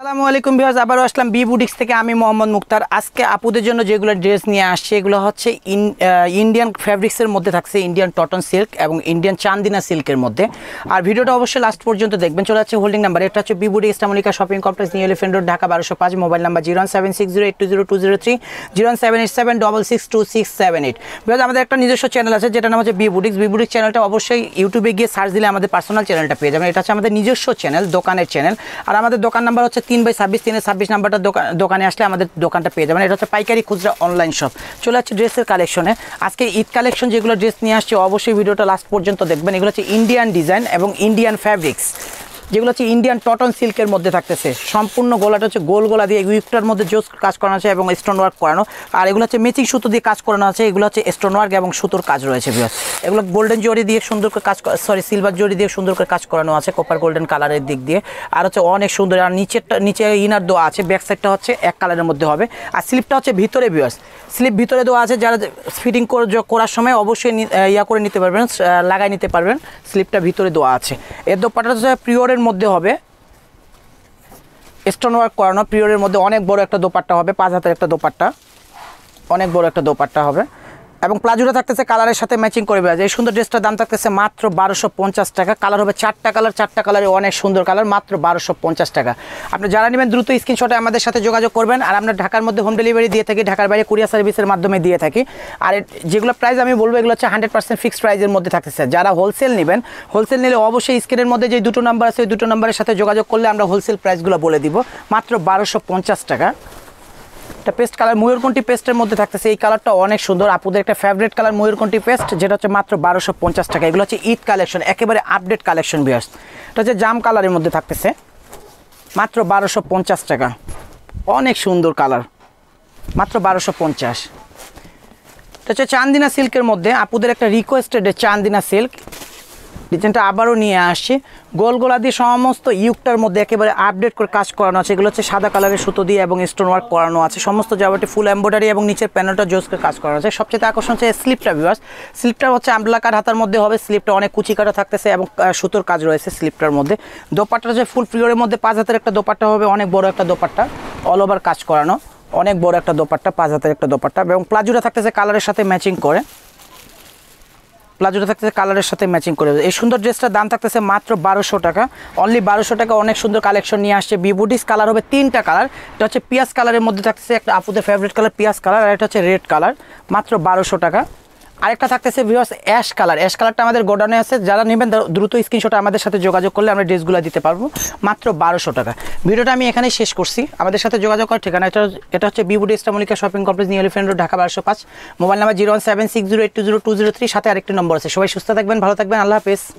আসসালামু আলাইকুম ভিউয়ার্স আবারও আসলাম বি বুটিক্স থেকে আমি মোহাম্মদ মুক্তার আজকে আপুদের জন্য যেগুলো ড্রেস নিয়ে আসছে এগুলো হচ্ছে ইন্ডিয়ান ফ্যাব্রিক্সের মধ্যে থাকছে ইন্ডিয়ান টটন সিল্ক এবং ইন্ডিয়ান চান্দিনা সিল্কের মধ্যে আর ভিডিওটা অবশ্যই লাস্ট পর্যন্ত দেখবেন চলে যাচ্ছে হোল্ডিং নাম্বার এটা হচ্ছে বি বুটিক্স টামলিকা shopping complex new elephant road Dhaka বারোশো পাঁচ mobile number zero seven six zero eight two zero two zero three zero seven eight seven double six two six seven eight viewers আমাদের একটা নিজস্ব channel আছে যেটা নাম হচ্ছে বি বুটিক্স বি বুটিক্স চ্যানেলটা অবশ্যই ইউটিউবে গিয়ে সার্চ দিলে আমাদের পার্সোনাল চ্যানেলটা পেয়ে যাবেন এটা হচ্ছে আমাদের নিজস্ব চ্যানেল দোকানের চ্যানেল আর আমাদের দোকান নাম্বার হচ্ছে তিন বাই ছাব্বিশ তিনের ছাব্বিশ নাম্বারটা দোকান দোকানে আসলে আমাদের দোকানটা পেয়ে যাবেন এটা হচ্ছে পাইকারি খুচরা অনলাইন শপ চলে আসছে ড্রেসের কালেকশনে আজকে ঈদ কালেকশন যেগুলো ড্রেস নিয়ে আসছে অবশ্যই ভিডিওটা লাস্ট পর্যন্ত দেখবেন এগুলো হচ্ছে ইন্ডিয়ান ডিজাইন এবং ইন্ডিয়ান ফ্যাব্রিক্স যেগুলো হচ্ছে ইন্ডিয়ান টটন সিল্কের মধ্যে থাকতেছে সম্পূর্ণ গোলাটা হচ্ছে গোল গোলা দিয়ে উইপটার মধ্যে জোস কাজ করানো আছে এবং স্টোন ওয়ার্ক করানো আর এগুলো হচ্ছে মেচিং সুতো দিয়ে কাজ করানো আছে এগুলো হচ্ছে স্টোন ওয়ার্ক এবং সুতোর কাজ রয়েছে বিয়াস এগুলো গোল্ডেন জরি দিয়ে সুন্দর করে কাজ সরি সিলভার জরি দিয়ে সুন্দর করে কাজ করানো আছে কোপার গোল্ডেন কালারের দিক দিয়ে আর হচ্ছে অনেক সুন্দর আর নিচেরটা নিচে ইনার দেওয়া আছে ব্যাক সাইডটা হচ্ছে এক কালারের মধ্যে হবে আর স্লিপটা হচ্ছে ভিতরে বিয়াস স্লিপ ভিতরে দেওয়া আছে যারা ফিটিং করার সময় অবশ্যই ইয়া করে নিতে পারবেন লাগাই নিতে পারবেন স্লিপটা ভিতরে দেওয়া আছে এর দোপাটা হচ্ছে প্রিয়রের পিওরের মধ্যে হবে স্টোন ওয়ার্ক করানো পিওরের মধ্যে অনেক বড় একটা দোপাট্টা হবে পাঁচ হাতের একটা দোপাট্টা অনেক বড় একটা দোপাট্টা হবে এবং প্লাজোটা থাকতেছে কালারের সাথে ম্যাচিং করবে এই সুন্দর ড্রেসটার দাম থাকতেছে মাত্র বারোশো পঞ্চাশ টাকা কালার হবে চারটা কালার চারটা কালারে অনেক সুন্দর কালার মাত্র বারোশো পঞ্চাশ টাকা আপনি যারা নেবেন দ্রুত স্ক্রিনশটে আমাদের সাথে যোগাযোগ করবেন আর আমরা ঢাকার মধ্যে হোম ডেলিভারি দিয়ে থাকি ঢাকার বাইরে কুরিয়ার সার্ভিসের মাধ্যমে দিয়ে থাকি আর যেগুলো প্রাইস আমি বলবো এগুলো হচ্ছে হান্ড্রেড পার্সেন্ট ফিক্সড প্রাইসের মধ্যে থাকতেছে যারা হোলসেল নেবেন হোলসেল নিলে অবশ্যই স্ক্রিনের মধ্যে যে দুটো নাম্বার আছে ওই দুটো নাম্বারের সাথে যোগাযোগ করলে আমরা হোলসেল প্রাইসগুলো বলে দিব মাত্র বারোশো পঞ্চাশ টাকা একটা পেস্ট কালার ময়ূরকণ্ঠী পেস্টের মধ্যে থাকতেছে এই কালারটা অনেক সুন্দর আপুদের একটা ফেভারিট কালার ময়ূরকণ্ঠী পেস্ট যেটা হচ্ছে মাত্র বারোশো পঞ্চাশ টাকা এগুলো হচ্ছে ঈদ কালেকশন একেবারে আপডেট কালেকশন বিয়ার্স এটা হচ্ছে জাম কালারের মধ্যে থাকতেছে মাত্র বারোশো পঞ্চাশ টাকা অনেক সুন্দর কালার মাত্র বারোশো পঞ্চাশ এটা হচ্ছে চান্দিনা সিল্কের মধ্যে আপুদের একটা রিকোয়েস্টেড চান্দিনা সিল্ক ডিজাইনটা আবারও নিয়ে আসছি গোল গোলা দিয়ে সমস্ত ইউকটার মধ্যে একেবারে আপডেট করে কাজ করানো আছে এগুলো হচ্ছে সাদা কালারের সুতো দিয়ে এবং স্টোন ওয়ার্ক করানো আছে সমস্ত জায়গাটি ফুল এম্ব্রয়ডারি এবং নিচের প্যানেলটা জোস করে কাজ করানো আছে সবচেয়ে আকর্ষণ হচ্ছে স্লিপটা বিভাস স্লিপটা হচ্ছে আমলাকার হাতার মধ্যে হবে স্লিপটা অনেক কুচি কাটা থাকতেছে এবং সুতোর কাজ রয়েছে স্লিপটার মধ্যে দোপাট্টা যে ফুল ফ্লোরের মধ্যে পাঁচ হাতের একটা দোপাট্টা হবে অনেক বড় একটা দোপাট্টা অল ওভার কাজ করানো অনেক বড় একটা দোপাট্টা পাঁচ হাতের একটা দোপাট্টা এবং প্লাজুটা থাকতেছে কালারের সাথে ম্যাচিং করে প্লাজোটা থাকতেছে কালারের সাথে ম্যাচিং করে এই সুন্দর ড্রেসটার দাম থাকতেছে মাত্র বারোশো টাকা অনলি বারোশো টাকা অনেক সুন্দর কালেকশন নিয়ে আসছে বিবুডিস কালার হবে তিনটা কালার এটা হচ্ছে পিঁয়াজ কালারের মধ্যে থাকতেছে একটা আপুদের ফেভারিট কালার পিঁয়াজ কালার আর এটা হচ্ছে রেড কালার মাত্র বারোশো টাকা আরেকটা থাকতেছে ভিউয়ার্স অ্যাশ কালার অ্যাশ কালারটা আমাদের গোডাউনে আছে যারা নেবেন দ্রুত স্ক্রিনশট আমাদের সাথে যোগাযোগ করলে আমরা ড্রেসগুলো দিতে পারবো মাত্র বারোশো টাকা ভিডিওটা আমি এখানেই শেষ করছি আমাদের সাথে যোগাযোগ করার ঠিকানা এটা এটা হচ্ছে বিবুড ইস্টামলিকা shopping complex new elephant road Dhaka বারোশো পাঁচ mobile number zero one seven six zero eight two zero two zero three সাথে আরেকটি নম্বর আছে সবাই সুস্থ থাকবেন ভালো থাকবেন আল্লাহ হাফেজ